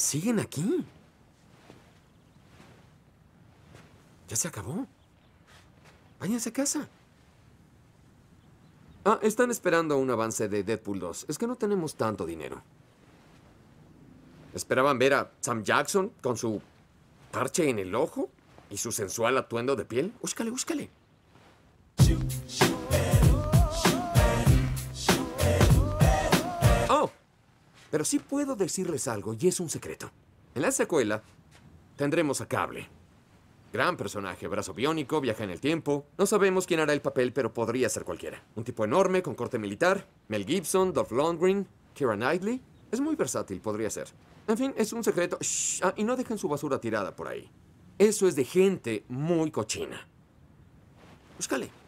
¿Siguen aquí? Ya se acabó. Váyanse a casa. Ah, están esperando un avance de Deadpool 2. Es que no tenemos tanto dinero. ¿Esperaban ver a Sam Jackson con su parche en el ojo y su sensual atuendo de piel? Úscale, úscale. Pero sí puedo decirles algo, y es un secreto. En la secuela, tendremos a Cable. Gran personaje, brazo biónico, viaja en el tiempo. No sabemos quién hará el papel, pero podría ser cualquiera. Un tipo enorme, con corte militar. Mel Gibson, Dolph Lundgren, Kira Knightley. Es muy versátil, podría ser. En fin, es un secreto. Ah, y no dejen su basura tirada por ahí. Eso es de gente muy cochina. Búscale.